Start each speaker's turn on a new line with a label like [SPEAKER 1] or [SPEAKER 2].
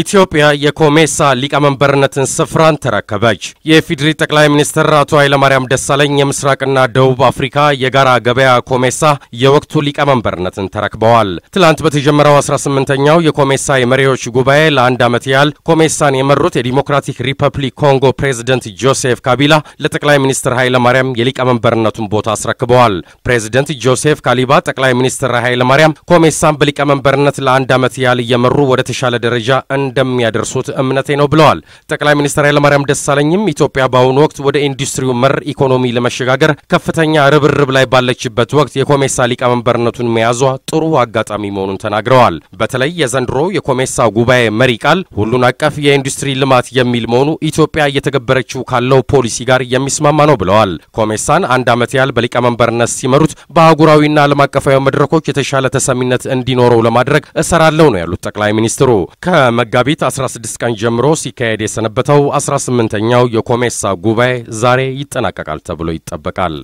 [SPEAKER 1] ኢትዮጵያ የኮሜሳ ሊቀመንበርነትን ስፍራን ተረከበች። የፊድሪ ጠቅላይ ሚኒስትር አቶ ኃይለማርያም ደሳለኝ የምስራቅና ደቡብ አፍሪካ የጋራ ገበያ ኮሜሳ የወቅቱ ሊቀመንበርነትን ተረክበዋል። ትላንት በተጀመረው 18ኛው የኮሜሳ የመሪዎች ጉባኤ ለአንድ ዓመት ያህል ኮሜሳን የመሩት የዲሞክራቲክ ሪፐብሊክ ኮንጎ ፕሬዚደንት ጆሴፍ ካቢላ ለጠቅላይ ሚኒስትር ኃይለማርያም የሊቀመንበርነቱን ቦታ አስረክበዋል። ፕሬዚደንት ጆሴፍ ካሊባ ጠቅላይ ሚኒስትር ኃይለማርያም ኮሜሳን በሊቀመንበርነት ለአንድ ዓመት ያህል እየመሩ ወደ ተሻለ ደረጃ እንደሚያደርሱት እምነቴ ነው ብለዋል። ጠቅላይ ሚኒስትር ኃይለማርያም ደሳለኝም ኢትዮጵያ በአሁኑ ወቅት ወደ ኢንዱስትሪው መር ኢኮኖሚ ለመሸጋገር ከፍተኛ ርብርብ ላይ ባለችበት ወቅት የኮሜሳ ሊቀመንበርነቱን መያዟ ጥሩ አጋጣሚ መሆኑን ተናግረዋል። በተለይ የዘንድሮ የኮሜሳ ጉባኤ መሪ ቃል ሁሉን አቀፍ የኢንዱስትሪ ልማት የሚል መሆኑ ኢትዮጵያ እየተገበረችው ካለው ፖሊሲ ጋር የሚስማማ ነው ብለዋል። ኮሜሳን አንድ ዓመት ያህል በሊቀመንበርነት ሲመሩት በአህጉራዊና ዓለም አቀፋዊ መድረኮች የተሻለ ተሰሚነት እንዲኖረው ለማድረግ እሰራለሁ ነው ያሉት ጠቅላይ ሚኒስትሩ። ከመጋቢት 16 ቀን ጀምሮ ሲካሄድ የሰነበተው 18ኛው የኮሜሳ ጉባኤ ዛሬ ይጠናቀቃል ተብሎ ይጠበቃል።